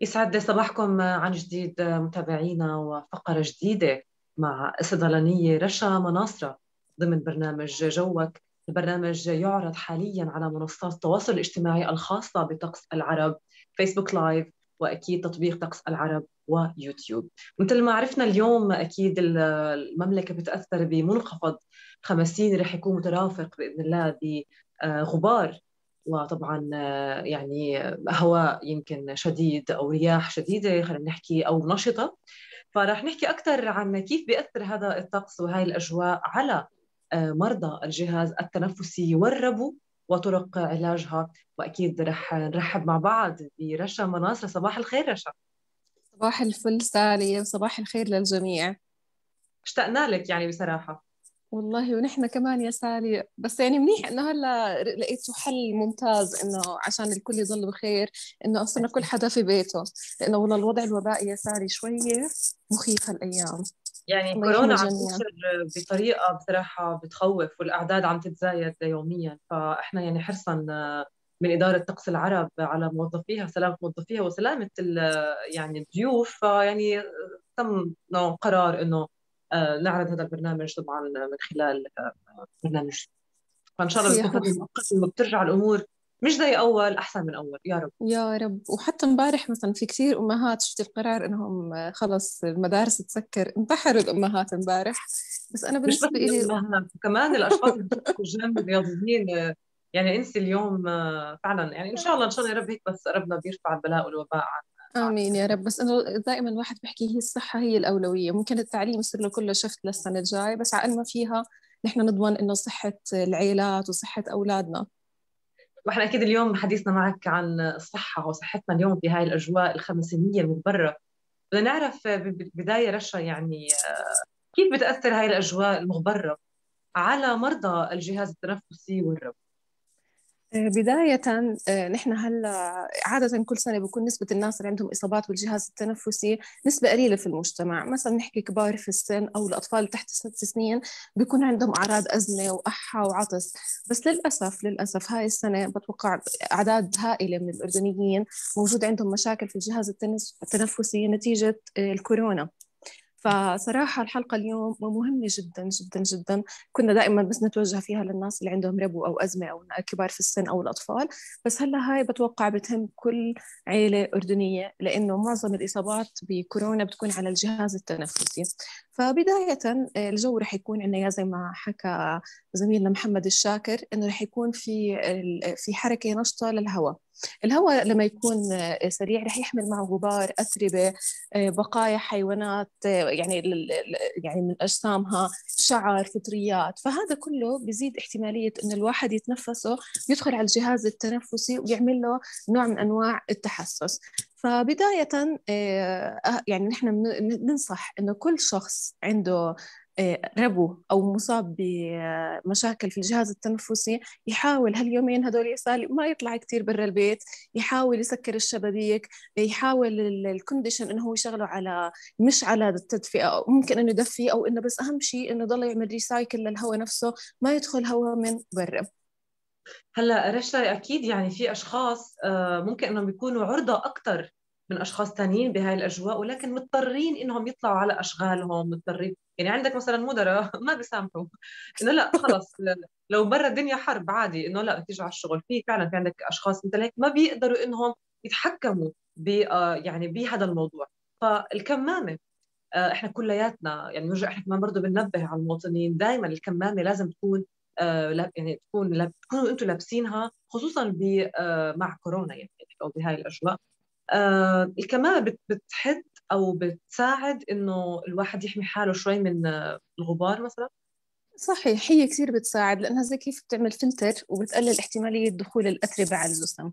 يسعد لي صباحكم عن جديد متابعينا وفقرة جديدة مع الصيدلانية رشا مناصرة ضمن برنامج جوك البرنامج يعرض حاليا على منصات التواصل الاجتماعي الخاصة بطقس العرب فيسبوك لايف واكيد تطبيق طقس العرب ويوتيوب مثل ما عرفنا اليوم اكيد المملكه بتاثر بمنخفض 50 رح يكون مترافق باذن الله بغبار وطبعا يعني هواء يمكن شديد او رياح شديده خلينا نحكي او نشطه فراح نحكي اكثر عن كيف بياثر هذا الطقس وهي الاجواء على آه، مرضى الجهاز التنفسي والربو وطرق علاجها واكيد راح نرحب مع بعض برشا مناصره صباح الخير رشا صباح الفل سالي وصباح الخير للجميع اشتقنا لك يعني بصراحه والله ونحن كمان يا سالي بس يعني منيح انه هلا لقيتوا حل ممتاز انه عشان الكل يضل بخير انه اصلا كل حدا في بيته لانه والله الوضع الوبائي يا سالي شويه مخيف هالايام يعني كورونا عم تنتشر بطريقه بصراحه بتخوف والاعداد عم تتزايد يوميا فاحنا يعني حرصا من اداره طقس العرب على موظفيها سلامه موظفيها وسلامه يعني الضيوف فيعني تم قرار انه آه، نعرض هذا البرنامج طبعا آه، من خلال آه، برنامج فان شاء الله بتكون بترجع الامور مش زي اول احسن من اول يا رب يا رب وحتى امبارح مثلا في كثير امهات شفت القرار انهم خلص المدارس تسكر انتحروا الامهات امبارح بس انا بالنسبه لي كمان الاشخاص اللي الرياضيين يعني انسي اليوم فعلا يعني ان شاء الله ان شاء الله يا رب هيك بس ربنا بيرفع البلاء والوباء عن امين يا رب بس انه دائما الواحد بيحكي هي الصحه هي الاولويه ممكن التعليم يصير له كله شفت للسنه الجاي بس على ما فيها نحن نضمن انه صحه العيلات وصحه اولادنا واحنا اكيد اليوم حديثنا معك عن الصحه وصحتنا اليوم بهاي الاجواء الخمسينيه المغبره بدنا نعرف بالبدايه رشا يعني آه، كيف بتاثر هاي الاجواء المغبره على مرضى الجهاز التنفسي والرب بداية آه، نحن هلا عادة كل سنة بكون نسبة الناس اللي عندهم إصابات بالجهاز التنفسي نسبة قليلة في المجتمع، مثلا نحكي كبار في السن أو الأطفال تحت ست سنين بيكون عندهم أعراض أزمة وأحة وعطس، بس للأسف للأسف هاي السنة بتوقع أعداد هائلة من الأردنيين موجود عندهم مشاكل في الجهاز التنفسي نتيجة آه، الكورونا. فصراحة الحلقة اليوم مهمة جدا جدا جدا كنا دائما بس نتوجه فيها للناس اللي عندهم ربو أو أزمة أو كبار في السن أو الأطفال بس هلا هاي بتوقع بتهم كل عيلة أردنية لأنه معظم الإصابات بكورونا بتكون على الجهاز التنفسي فبداية الجو رح يكون عندنا زي ما حكى زميلنا محمد الشاكر إنه رح يكون في في حركة نشطة للهواء الهواء لما يكون آه، سريع رح يحمل معه غبار أتربة آه، بقايا حيوانات آه، يعني يعني من أجسامها شعر فطريات فهذا كله بزيد احتمالية أن الواحد يتنفسه يدخل على الجهاز التنفسي ويعمل له نوع من أنواع التحسس فبداية يعني نحن بننصح انه كل شخص عنده آه، ربو أو مصاب بمشاكل في الجهاز التنفسي يحاول هاليومين هدول يسال ما يطلع كثير برا البيت يحاول يسكر الشبابيك يحاول الكونديشن إنه هو يشغله على مش على التدفئة ممكن إنه يدفي أو إنه بس أهم شيء إنه يضل يعمل ريسايكل للهواء نفسه ما يدخل هواء من برا هلا رشا اكيد يعني في اشخاص آه، ممكن انهم يكونوا عرضه اكثر من اشخاص تانيين بهاي الاجواء ولكن مضطرين انهم يطلعوا على اشغالهم مضطرين يعني عندك مثلا مدراء ما بيسامحوا انه لا خلص لو برا الدنيا حرب عادي انه لا تيجي على الشغل في فعلا في عندك اشخاص مثل هيك ما بيقدروا انهم يتحكموا ب آه، يعني بهذا الموضوع فالكمامه آه، احنا كلياتنا يعني نرجع احنا كمان برضه بننبه على المواطنين دائما الكمامه لازم تكون آه، يعني تكون تكونوا انتم لابسينها خصوصا ب مع كورونا يعني او بهاي الاجواء آه الكمامه بتحد او بتساعد انه الواحد يحمي حاله شوي من آه، الغبار مثلا صحيح هي كثير بتساعد لانها زي كيف بتعمل فلتر وبتقلل احتماليه دخول الاتربه على الجسم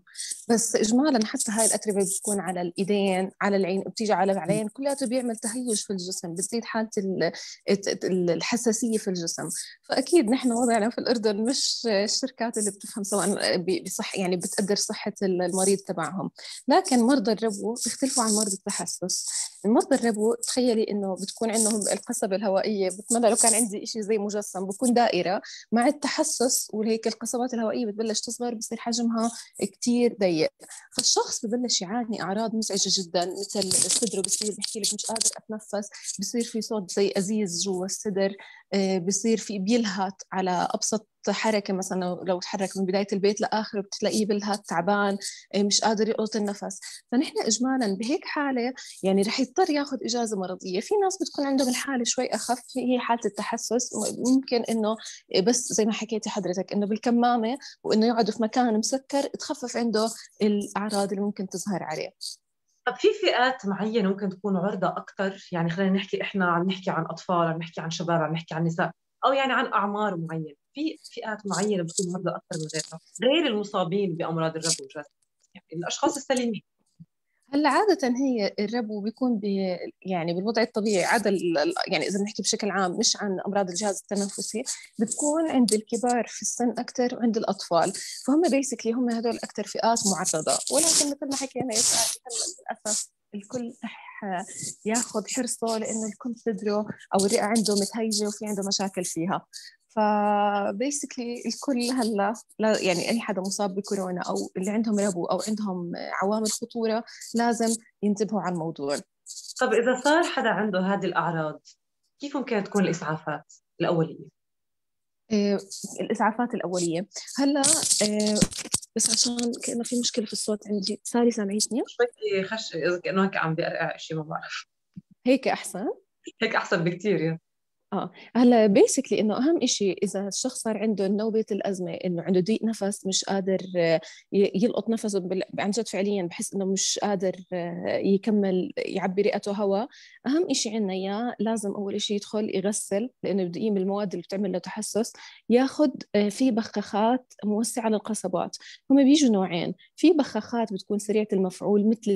بس اجمالا حتى هاي الاتربه بتكون على الايدين على العين بتيجي على العين كلياته بيعمل تهيج في الجسم بتزيد حاله الحساسيه في الجسم فاكيد نحن وضعنا في الاردن مش الشركات اللي بتفهم سواء بصح يعني بتقدر صحه المريض تبعهم لكن مرضى الربو بيختلفوا عن مرضى التحسس المرضى الربو تخيلي انه بتكون عندهم القصبه الهوائيه بتمنى لو كان عندي شيء زي مجسم اصلا بكون دائره مع التحسس وهيك القصبات الهوائيه بتبلش تصغر بصير حجمها كتير ضيق فالشخص ببلش يعاني اعراض مزعجه جدا مثل صدره بصير بحكي لك مش قادر اتنفس بصير في صوت زي ازيز جوا الصدر آه، بصير في بيلهت على ابسط حركه مثلا لو تحرك من بدايه البيت لاخره بتلاقيه بالهت تعبان إيه، مش قادر يقلط النفس فنحن اجمالا بهيك حاله يعني رح يضطر ياخذ اجازه مرضيه في ناس بتكون عندهم الحاله شوي اخف هي حاله التحسس وممكن انه بس زي ما حكيتي حضرتك انه بالكمامه وانه يقعد في مكان مسكر تخفف عنده الاعراض اللي ممكن تظهر عليه طب في فئات معينه ممكن تكون عرضه اكثر يعني خلينا نحكي احنا عم نحكي عن اطفال عم نحكي عن شباب عم نحكي عن نساء او يعني عن اعمار معينه في فئات معينه بتكون مرضى اكثر من غيرها غير المصابين بامراض الربو يعني الاشخاص السليمين هلا عادة هي الربو بيكون بي يعني بالوضع الطبيعي عدا يعني إذا بنحكي بشكل عام مش عن أمراض الجهاز التنفسي بتكون عند الكبار في السن أكثر وعند الأطفال فهم بيسكلي هم هدول أكثر فئات معرضة ولكن مثل ما حكينا للأسف الكل ياخذ حرصه لانه الكل صدره او الرئه عنده متهيجه وفي عنده مشاكل فيها فبيسكلي الكل هلا يعني اي حدا مصاب بكورونا او اللي عندهم ربو او عندهم عوامل خطوره لازم ينتبهوا على الموضوع طب اذا صار حدا عنده هذه الاعراض كيف ممكن تكون الاسعافات الاوليه آه، الاسعافات الاوليه هلا آه، بس عشان كانه في مشكله في الصوت عندي ساري سامعيتني شوي خش كانه هيك عم بيقرقع شيء ما بعرف هيك احسن هيك احسن بكثير يا اه هلا بيسكلي انه اهم شيء اذا الشخص صار عنده نوبه الازمه انه عنده ضيق نفس مش قادر آه، يلقط نفسه عن جد فعليا بحس انه مش قادر آه، يكمل يعبي رئته هواء اهم شيء عندنا يا لازم اول شيء يدخل يغسل لانه بده يقيم المواد اللي بتعمل له تحسس ياخذ آه، في بخاخات موسعه للقصبات هم بيجوا نوعين في بخاخات بتكون سريعه المفعول مثل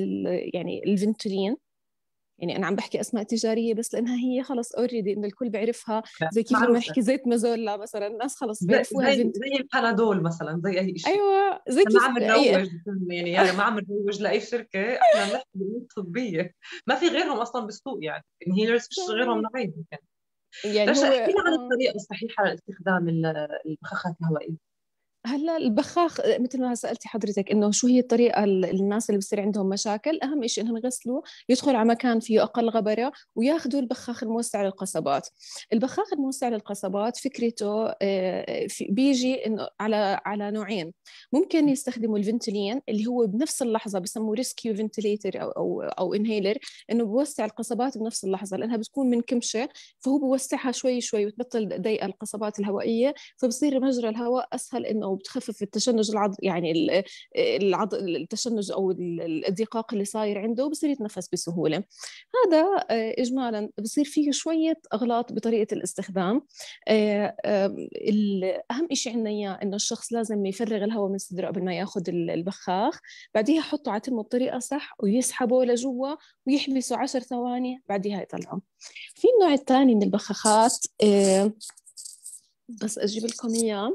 يعني الفنتولين يعني انا عم بحكي اسماء تجاريه بس لانها هي خلص اوريدي انه الكل بيعرفها زي كيف لما نحكي زيت مازولا مثلا الناس خلص بيعرفوها زي, زي البانادول مثلا زي اي شيء ايوه زي كيف ما عم نروج يعني يعني ما عم نروج لاي شركه احنا بنحكي بالامور طبيه ما في غيرهم اصلا بالسوق يعني انهيلرز فيش غيرهم نعيد يعني يعني طيب، هو... احكي عن آه. الطريقه الصحيحه لاستخدام البخاخه الهوائيه هلا البخاخ مثل ما سالتي حضرتك انه شو هي الطريقه الناس اللي بصير عندهم مشاكل اهم شيء انهم يغسلوا يدخل على مكان فيه اقل غبره وياخذوا البخاخ الموسع للقصبات البخاخ الموسع للقصبات فكرته آه، بيجي انه على على نوعين ممكن يستخدموا الفنتلين اللي هو بنفس اللحظه بسموه ريسكيو فنتليتر او او او انهيلر انه بوسع القصبات بنفس اللحظه لانها بتكون منكمشه فهو بوسعها شوي شوي وتبطل ضيقه القصبات الهوائيه فبصير مجرى الهواء اسهل انه وبتخفف التشنج العض يعني العض التشنج او الضيقاق اللي صاير عنده وبصير يتنفس بسهوله هذا آه، اجمالا بصير فيه شويه اغلاط بطريقه الاستخدام آه، اهم شيء عندنا اياه انه الشخص لازم يفرغ الهواء من صدره قبل ما ياخذ البخاخ بعديها حطه على تمه بطريقه صح ويسحبه لجوا ويحبسه 10 ثواني بعديها يطلعه في النوع الثاني من البخاخات آه، بس اجيب لكم اياه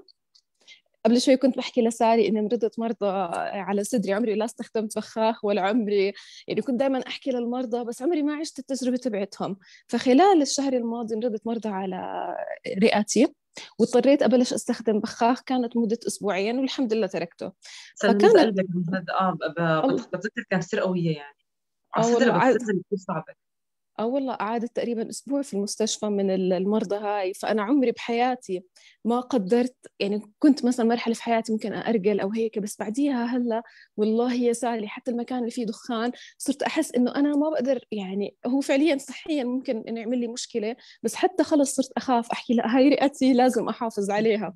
قبل شوي كنت بحكي لساري اني مرضت مرضى آه، على صدري عمري لا استخدمت بخاخ ولا عمري يعني كنت دائما احكي للمرضى بس عمري ما عشت التجربه تبعتهم فخلال الشهر الماضي مرضت مرضى على رئتي واضطريت ابلش استخدم بخاخ كانت مده اسبوعين والحمد لله تركته فكان قلبك اه بتذكر كان كثير قويه يعني على الصدر كثير صعبه اه والله قعدت تقريبا اسبوع في المستشفى من المرضى هاي فانا عمري بحياتي ما قدرت يعني كنت مثلا مرحله في حياتي ممكن ارجل او هيك بس بعديها هلا والله يا سالي حتى المكان اللي فيه دخان صرت احس انه انا ما بقدر يعني هو فعليا صحيا ممكن انه يعمل لي مشكله بس حتى خلص صرت اخاف احكي لا هاي رئتي لازم احافظ عليها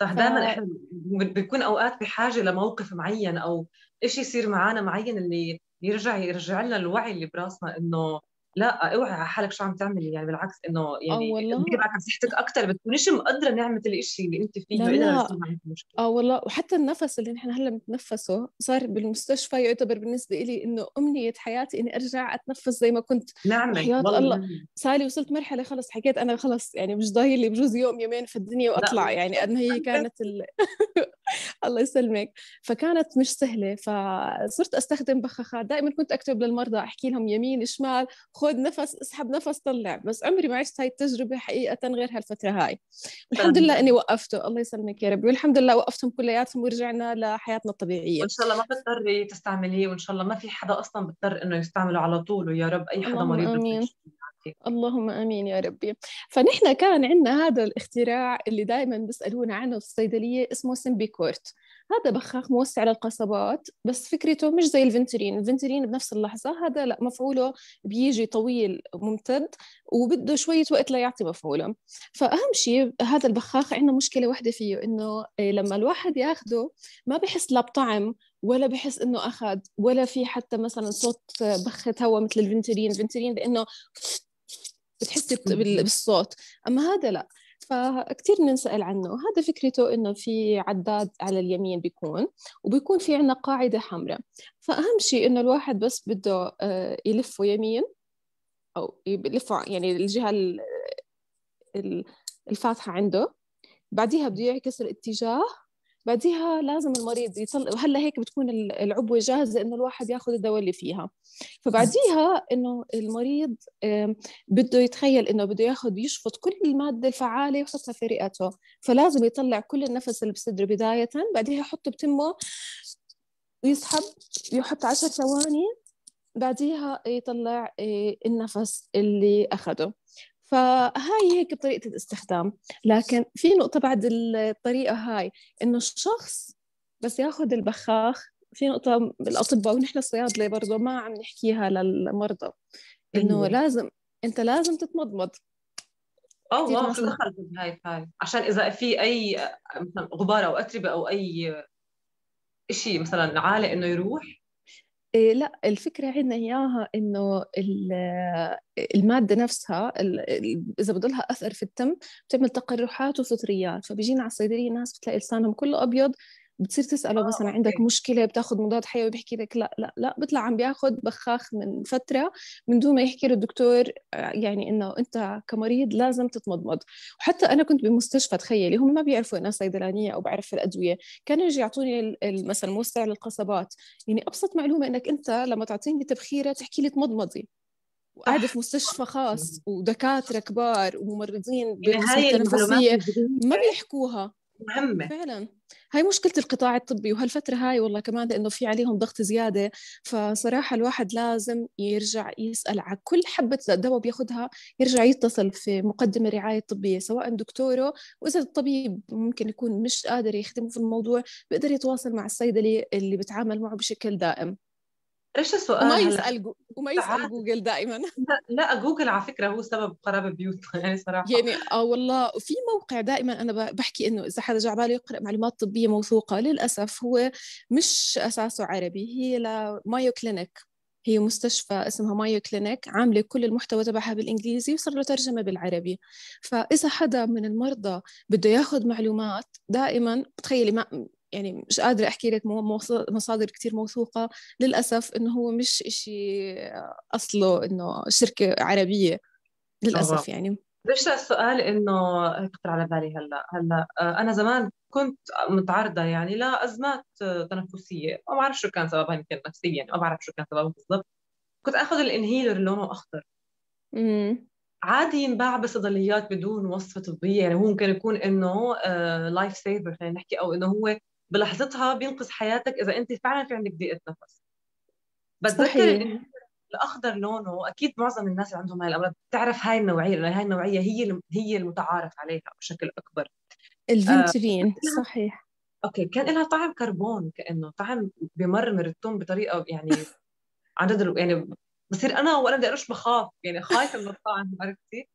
صح دائما احنا بنكون اوقات بحاجه لموقف معين او شيء يصير معنا معين اللي يرجع يرجع لنا الوعي اللي براسنا انه لا اوعي على حالك شو عم تعملي يعني بالعكس انه آه، يعني بتجيبك على صحتك اكثر بتكونيش مقدره نعمه الشيء اللي انت فيه لا اه والله وحتى النفس اللي نحن هلا بنتنفسه صار بالمستشفى يعتبر بالنسبه لي انه امنيه حياتي اني ارجع اتنفس زي ما كنت نعم يا الله صار وصلت مرحله خلص حكيت انا خلص يعني مش ضايل لي بجوز يوم يومين في الدنيا واطلع يعني انه هي كانت ال... الله يسلمك فكانت مش سهله فصرت استخدم بخاخات دائما كنت اكتب للمرضى احكي لهم يمين شمال خذ نفس اسحب نفس طلع بس عمري ما عشت هاي التجربه حقيقه غير هالفتره هاي الحمد لله اني وقفته الله يسلمك يا ربي والحمد لله وقفتهم كلياتهم ورجعنا لحياتنا الطبيعيه وان شاء الله ما بتضطري تستعمليه وان شاء الله ما في حدا اصلا بيضطر انه يستعمله على طول ويا رب اي حدا مريض اللهم امين يا ربي فنحن كان عندنا هذا الاختراع اللي دائما بيسالونا عنه في الصيدليه اسمه سمبيكورت هذا بخاخ موسع للقصبات بس فكرته مش زي الفنترين الفنترين بنفس اللحظه هذا لا مفعوله بيجي طويل ممتد وبده شويه وقت ليعطي مفعوله فاهم شيء هذا البخاخ عندنا مشكله واحده فيه انه إيه، لما الواحد ياخده ما بحس لا بطعم ولا بحس انه اخذ ولا في حتى مثلا صوت بخه هواء مثل الفنترين الفنترين لانه بتحس بالصوت اما هذا لا فكتير بنسأل عنه هذا فكرته انه في عداد على اليمين بيكون وبيكون في عندنا قاعده حمراء فاهم شيء انه الواحد بس بده آه، يلفه يمين او يلفه يعني الجهه الفاتحه عنده بعديها بده يعكس الاتجاه بعديها لازم المريض يطلع هلا هيك بتكون العبوه جاهزه انه الواحد ياخذ الدواء اللي فيها فبعديها انه المريض بده يتخيل انه بده ياخذ يشفط كل الماده الفعاله ويحطها في رئته فلازم يطلع كل النفس اللي بصدره بدايه بعديها يحطه بتمه ويسحب يحط عشر ثواني بعديها يطلع آه، النفس اللي اخذه فهاي هيك طريقة الاستخدام لكن في نقطة بعد الطريقة هاي إنه الشخص بس ياخذ البخاخ في نقطة الأطباء ونحن الصيادلة برضه ما عم نحكيها للمرضى إنه إيه. لازم أنت لازم تتمضمض او ما دخل هاي هاي عشان اذا في اي مثلا غبار او اتربه او اي شيء مثلا عالق انه يروح إيه، لا الفكرة عندنا إياها إنه المادة نفسها إذا بدلها أثر في الدم بتعمل تقرحات وفطريات فبيجينا على الصيدلية ناس بتلاقي لسانهم كله أبيض بتصير تساله آه مثلا عندك مشكله بتاخذ مضاد حيوي بيحكي لك لا لا لا بيطلع عم بياخذ بخاخ من فتره من دون ما يحكي له الدكتور آه، يعني انه انت كمريض لازم تتمضمض وحتى انا كنت بمستشفى تخيلي هم ما بيعرفوا انا صيدلانيه او بعرف الادويه كانوا يجي يعطوني مثلا موسع للقصبات يعني ابسط معلومه انك انت لما تعطيني تبخيره تحكي لي تمضمضي وقاعده في آه. مستشفى خاص ودكاتره كبار وممرضين يعني بالنفسيه ما يعني. بيحكوها مهمه فعلا هاي مشكله القطاع الطبي وهالفتره هاي والله كمان لانه في عليهم ضغط زياده فصراحه الواحد لازم يرجع يسال على كل حبه دواء بياخذها يرجع يتصل في مقدم الرعايه الطبيه سواء دكتوره واذا الطبيب ممكن يكون مش قادر يخدمه في الموضوع بيقدر يتواصل مع الصيدلي اللي بتعامل معه بشكل دائم ايش السؤال وما يسال جو... وما يسال جوجل دائما لا, جوجل على فكره هو سبب خراب البيوت يعني صراحه يعني اه والله في موقع دائما انا بحكي انه اذا حدا جا باله يقرا معلومات طبيه موثوقه للاسف هو مش اساسه عربي هي لمايو كلينيك هي مستشفى اسمها مايو كلينيك عامله كل المحتوى تبعها بالانجليزي وصار له ترجمه بالعربي فاذا حدا من المرضى بده ياخذ معلومات دائما تخيلي ما يعني مش قادرة أحكي لك مصادر كتير موثوقة للأسف إنه هو مش إشي أصله إنه شركة عربية للأسف يعني ليش السؤال إنه خطر على بالي هلا هلا آه، أنا زمان كنت متعرضة يعني لأزمات تنفسية ما بعرف شو كان سببها يمكن نفسيا يعني ما بعرف شو كان سببها بالضبط كنت آخذ الإنهيلر لونه أخضر عادي ينباع بالصيدليات بدون وصفه طبيه يعني هو ممكن يكون انه لايف آه، سيفر خلينا نحكي او انه هو بلحظتها بينقذ حياتك اذا انت فعلا في عندك ضيقه نفس بتذكر الاخضر لونه اكيد معظم الناس اللي عندهم هاي الامراض بتعرف هاي النوعيه لان هاي النوعيه هي هي المتعارف عليها بشكل اكبر الفنترين آه. صحيح اوكي كان لها طعم كربون كانه طعم بمرمر التوم بطريقه يعني عدد يعني بصير انا وانا بدي ارش بخاف يعني خايفه من الطعم عرفتي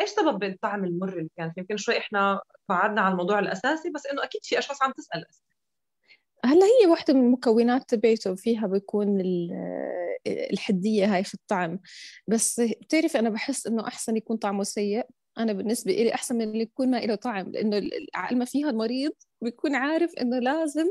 ايش سبب الطعم المر اللي كان يمكن شوي احنا بعدنا عن الموضوع الاساسي بس انه اكيد في اشخاص عم تسال أسئلة. هلا هي واحدة من المكونات تبعته فيها بيكون الحدية هاي في الطعم بس بتعرف أنا بحس إنه أحسن يكون طعمه سيء أنا بالنسبة إلي أحسن من اللي يكون ما له طعم لأنه على ما فيها المريض بيكون عارف إنه لازم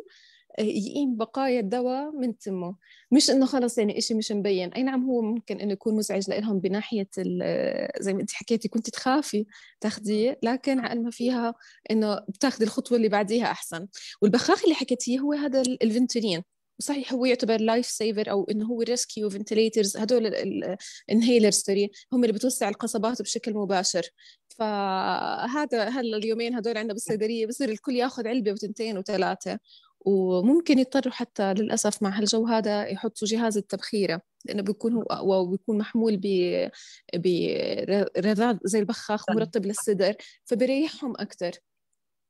يقيم بقايا الدواء من تمه مش انه خلص يعني إشي مش مبين اي نعم هو ممكن انه يكون مزعج لهم بناحيه آه، زي ما انت حكيتي كنت تخافي تاخذيه لكن على ما فيها انه بتاخذي الخطوه اللي بعديها احسن والبخاخ اللي حكيتيه هو هذا الفنتولين صحيح هو يعتبر لايف سيفر او انه هو ريسكيو فنتليترز هدول الانهيلرز سوري هم اللي بتوسع القصبات بشكل مباشر فهذا هلا اليومين هدول عندنا بالصيدليه بصير الكل ياخذ علبه وتنتين وثلاثه وممكن يضطروا حتى للأسف مع هالجو هذا يحطوا جهاز التبخيرة لأنه بيكون هو أقوى وبيكون محمول برذاذ زي البخاخ مرطب للصدر فبريحهم أكثر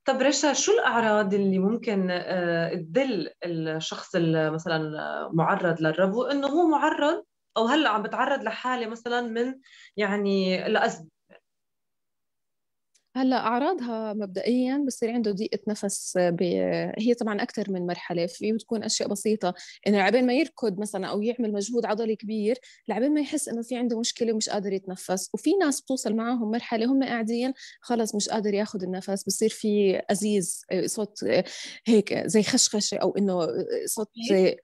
طب رشا شو الأعراض اللي ممكن آه، تدل الشخص مثلا معرض للربو إنه هو معرض أو هلا عم بتعرض لحالة مثلا من يعني لأزمة هلا اعراضها مبدئيا بصير عنده ضيقه نفس هي طبعا اكثر من مرحله في بتكون اشياء بسيطه انه عبين ما يركض مثلا او يعمل مجهود عضلي كبير لعبين ما يحس انه في عنده مشكله ومش قادر يتنفس وفي ناس بتوصل معهم مرحله هم قاعدين خلص مش قادر ياخذ النفس بصير في ازيز صوت هيك زي خشخشه او انه صوت زي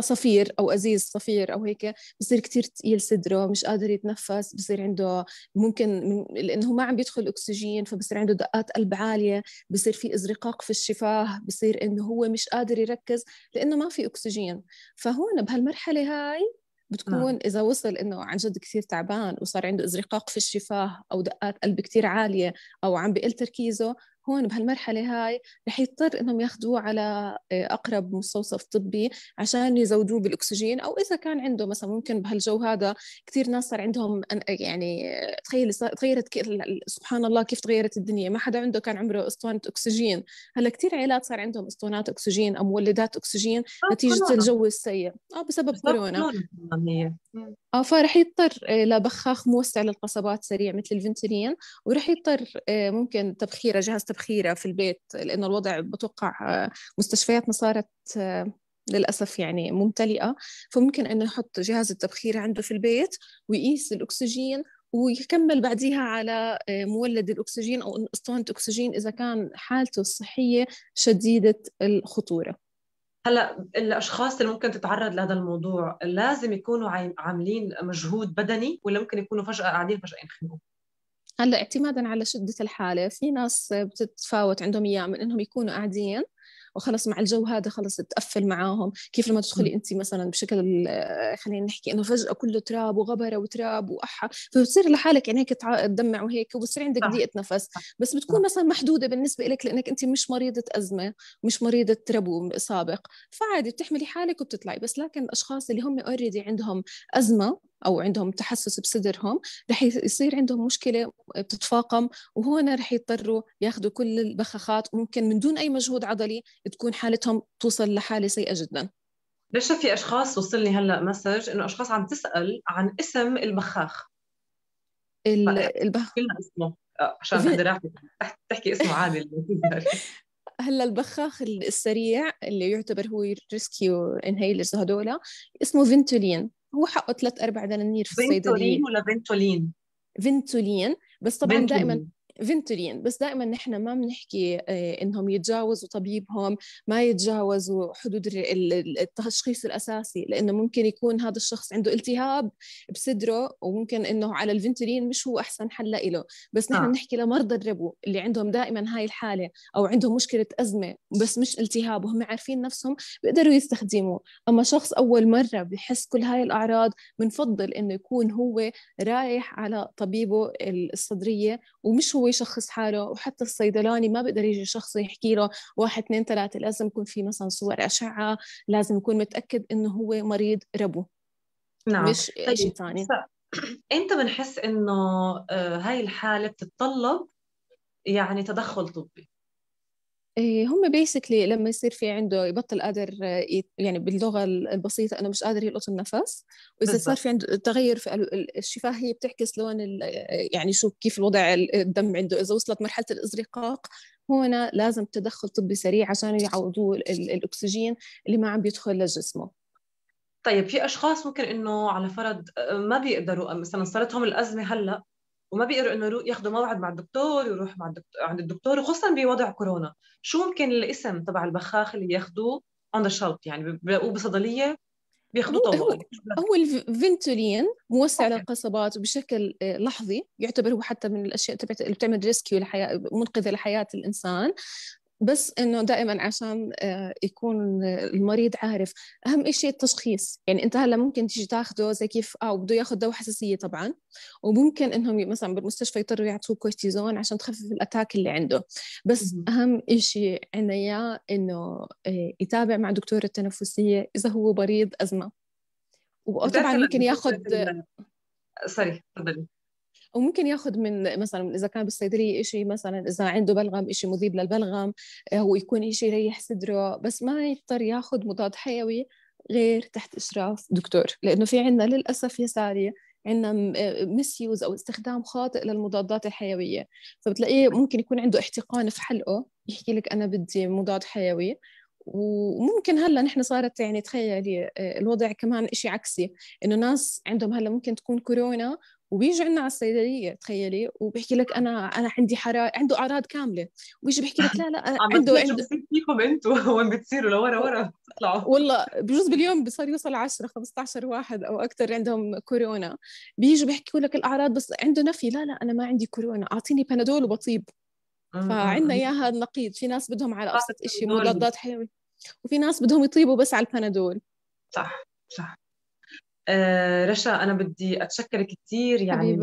صفير او ازيز صفير او هيك بصير كثير ثقيل صدره مش قادر يتنفس بصير عنده ممكن لانه ما عم بيدخل اكسجين فبصير عنده دقات قلب عاليه بصير في ازرقاق في الشفاه بصير انه هو مش قادر يركز لانه ما في اكسجين فهون بهالمرحله هاي نعم. بتكون آه. اذا وصل انه عن جد كثير تعبان وصار عنده ازرقاق في الشفاه او دقات قلب كثير عاليه او عم بقل تركيزه هون بهالمرحلة هاي رح يضطر إنهم ياخذوه على آه، أقرب مستوصف طبي عشان يزودوه بالأكسجين أو إذا كان عنده مثلا ممكن بهالجو هذا كثير ناس صار عندهم آه، يعني تخيل تغيرت سبحان الله كيف تغيرت الدنيا ما حدا عنده كان عمره اسطوانة أكسجين هلا كثير عيالات صار عندهم اسطوانات أكسجين أو مولدات أكسجين آه، نتيجة كورونا. الجو السيء أه بسبب كورونا اه فرح يضطر لبخاخ موسع للقصبات سريع مثل الفنتلين ورح يضطر ممكن تبخيره جهاز بخيره في البيت لانه الوضع بتوقع آه، مستشفياتنا صارت آه، للاسف يعني ممتلئه فممكن انه يحط جهاز التبخير عنده في البيت ويقيس الاكسجين ويكمل بعديها على آه، مولد الاكسجين او اسطوانه اكسجين اذا كان حالته الصحيه شديده الخطوره هلا الاشخاص اللي ممكن تتعرض لهذا الموضوع لازم يكونوا عاملين مجهود بدني ولا ممكن يكونوا فجاه قاعدين فجاه ينخنقوا هلا اعتمادا على شده الحاله في ناس بتتفاوت عندهم اياه من انهم يكونوا قاعدين وخلص مع الجو هذا خلص تقفل معاهم كيف لما تدخلي انت مثلا بشكل آه، خلينا نحكي انه فجاه كله تراب وغبره وتراب واحى فبتصير لحالك عينيك تدمع وهيك وبصير عندك ضيقه نفس بس بتكون مثلا محدوده بالنسبه لك لانك انت مش مريضه ازمه مش مريضه تربو سابق فعادي بتحملي حالك وبتطلعي بس لكن الاشخاص اللي هم اوريدي عندهم ازمه او عندهم تحسس بصدرهم رح يصير عندهم مشكله بتتفاقم وهنا رح يضطروا ياخذوا كل البخاخات وممكن من دون اي مجهود عضلي تكون حالتهم توصل لحاله سيئه جدا ليش في اشخاص وصلني هلا مسج انه اشخاص عم تسال عن اسم البخاخ البخاخ اسمه آه، عشان اقدر تحكي اسمه عادي هلا البخاخ السريع اللي يعتبر هو ريسكيو انهيلرز هدول اسمه فينتولين هو حقه ثلاث اربع دنانير في الصيدليه فينتولين ولا فينتولين؟ فينتولين بس طبعا دائما فينتورين بس دائما نحن ما بنحكي آه، انهم يتجاوزوا طبيبهم ما يتجاوزوا حدود التشخيص الاساسي لانه ممكن يكون هذا الشخص عنده التهاب بصدره وممكن انه على الفينتورين مش هو احسن حل له بس نحن آه. بنحكي آه. لمرضى الربو اللي عندهم دائما هاي الحاله او عندهم مشكله ازمه بس مش التهاب وهم عارفين نفسهم بيقدروا يستخدموه اما شخص اول مره بحس كل هاي الاعراض بنفضل انه يكون هو رايح على طبيبه الصدريه ومش هو هو يشخص حاله وحتى الصيدلاني ما بيقدر يجي شخص يحكي له واحد اثنين ثلاثة لازم يكون في مثلا صور أشعة لازم يكون متأكد إنه هو مريض ربو نعم مش طيب. شيء ثاني امتى بنحس انه آه، هاي الحاله بتتطلب يعني تدخل طبي إيه، هم بيسكلي لما يصير في عنده يبطل قادر آه، يعني باللغه البسيطه انه مش قادر يلقط النفس واذا صار في عنده تغير في الشفاه هي بتعكس لون آه، يعني شو كيف الوضع الدم عنده اذا وصلت مرحله الازرقاق هنا لازم تدخل طبي سريع عشان يعوضوا الاكسجين اللي ما عم بيدخل لجسمه طيب في اشخاص ممكن انه على فرض آه، ما بيقدروا مثلا صارتهم الازمه هلا وما بيقدروا انه ياخذوا موعد مع الدكتور ويروح مع الدكتور عند الدكتور وخصوصا بوضع كورونا شو ممكن الاسم تبع البخاخ اللي ياخذوه اون ذا شلط يعني بلاقوه بصيدليه بياخذوا هو, هو الفنتولين موسع أوكي. للقصبات وبشكل آه، لحظي يعتبر هو حتى من الاشياء تبعت اللي بتعمل ريسكيو لحياه منقذه لحياه الانسان بس انه دائما عشان آه، يكون آه، المريض عارف اهم شيء التشخيص يعني انت هلا ممكن تيجي تاخده زي كيف اه بده ياخذ دواء حساسيه طبعا وممكن انهم مثلا بالمستشفى يضطروا يعطوه كورتيزون عشان تخفف الاتاك اللي عنده بس اهم شيء عندنا اياه انه آه، يتابع مع دكتور التنفسيه اذا هو مريض ازمه وطبعا ممكن ياخذ سوري تفضلي وممكن ياخذ من مثلا اذا كان بالصيدليه شيء مثلا اذا عنده بلغم شيء مذيب للبلغم آه، هو يكون شيء يريح صدره بس ما يضطر ياخذ مضاد حيوي غير تحت اشراف دكتور لانه في عندنا للاسف يا ساريه عندنا مسيوز آه، او استخدام خاطئ للمضادات الحيويه فبتلاقيه ممكن يكون عنده احتقان في حلقه يحكي لك انا بدي مضاد حيوي وممكن هلا نحن صارت يعني تخيلي آه، الوضع كمان إشي عكسي انه ناس عندهم هلا ممكن تكون كورونا وبيجي عندنا على الصيدليه تخيلي وبيحكي لك انا انا عندي حراره عنده اعراض كامله وبيجي بيحكي لك لا لا عنده عنده فيكم انتم وين بتصيروا لورا ورا بتطلعوا والله بجوز باليوم بصير يوصل 10 15 واحد او اكثر عندهم كورونا بيجي بيحكي لك الاعراض بس عنده نفي لا لا انا ما عندي كورونا اعطيني بنادول وبطيب فعندنا اياها النقيض في ناس بدهم على ابسط شيء مضادات حيويه وفي ناس بدهم يطيبوا بس على البنادول صح صح آه، رشا انا بدي اتشكرك كثير يعني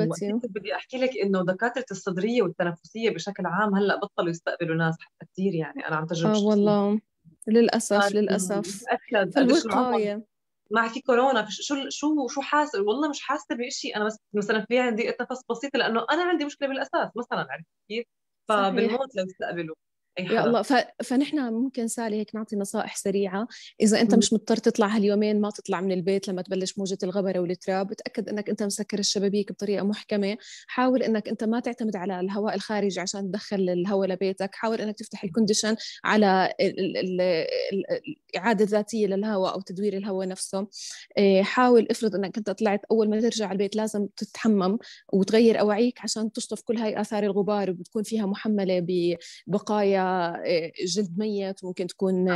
بدي احكي لك انه دكاتره الصدريه والتنفسيه بشكل عام هلا بطلوا يستقبلوا ناس كثير يعني انا عم تجربه اه والله للاسف آه، للاسف الوقايه مع في كورونا شو شو شو حاسه والله مش حاسه بشيء انا بس مثلا في عندي نفس بسيطه لانه انا عندي مشكله بالاساس مثلا عرفت كيف فبالموت لو استقبلوا يا الله ف... فنحن ممكن سالي هيك نعطي نصائح سريعه اذا انت مش مضطر تطلع هاليومين ما تطلع من البيت لما تبلش موجه الغبره والتراب تاكد انك انت مسكر الشبابيك بطريقه محكمه حاول انك انت ما تعتمد على الهواء الخارجي عشان تدخل الهواء لبيتك حاول انك تفتح الكونديشن على الاعاده الذاتيه للهواء او تدوير الهواء نفسه آه، حاول افرض انك انت طلعت اول ما ترجع على البيت لازم تتحمم وتغير اواعيك عشان تشطف كل هاي اثار الغبار وبتكون فيها محمله ببقايا جلد ميت ممكن تكون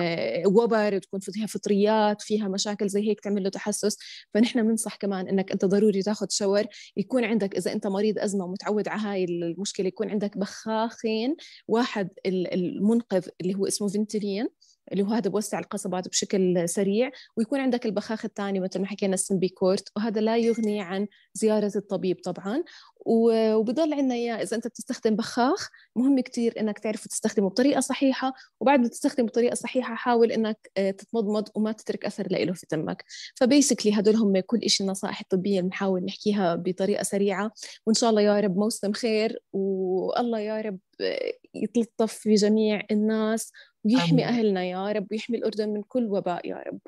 وبر تكون فيها فطريات فيها مشاكل زي هيك تعمل له تحسس فنحن بننصح كمان انك انت ضروري تاخذ شاور يكون عندك اذا انت مريض ازمه ومتعود على هاي المشكله يكون عندك بخاخين واحد المنقذ اللي هو اسمه فنتلين اللي هو هذا بوسع القصبات بشكل سريع ويكون عندك البخاخ الثاني مثل ما حكينا السمبيكورت وهذا لا يغني عن زيارة الطبيب طبعا وبضل عندنا إياه إذا أنت بتستخدم بخاخ مهم كتير إنك تعرف تستخدمه بطريقة صحيحة وبعد ما تستخدمه بطريقة صحيحة حاول إنك آه، تتمضمض وما تترك أثر لإله في تمك فبيسكلي هدول هم كل شيء النصائح الطبية اللي بنحاول نحكيها بطريقة سريعة وإن شاء الله يا رب موسم خير والله يا رب آه، يتلطف في جميع الناس ويحمي أمين. أهلنا يا رب ويحمي الأردن من كل وباء يا رب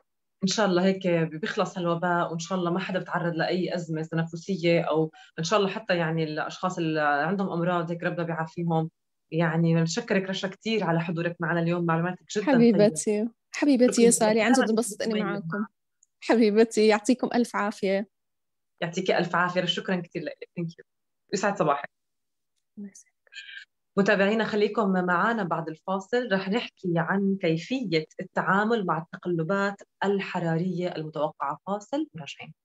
ان شاء الله هيك بيخلص هالوباء وان شاء الله ما حدا بتعرض لاي ازمه تنفسيه او ان شاء الله حتى يعني الاشخاص اللي عندهم امراض هيك ربنا بيعافيهم يعني بنشكرك رشا كثير على حضورك معنا اليوم معلوماتك جدا حبيبتي حية. حبيبتي يا سالي عن جد انبسطت اني معكم حبيبتي يعطيكم الف عافيه يعطيكي الف عافيه شكرا كثير لك ثانك يو يسعد صباحك متابعينا خليكم معنا بعد الفاصل رح نحكي عن كيفية التعامل مع التقلبات الحرارية المتوقعة فاصل راجعين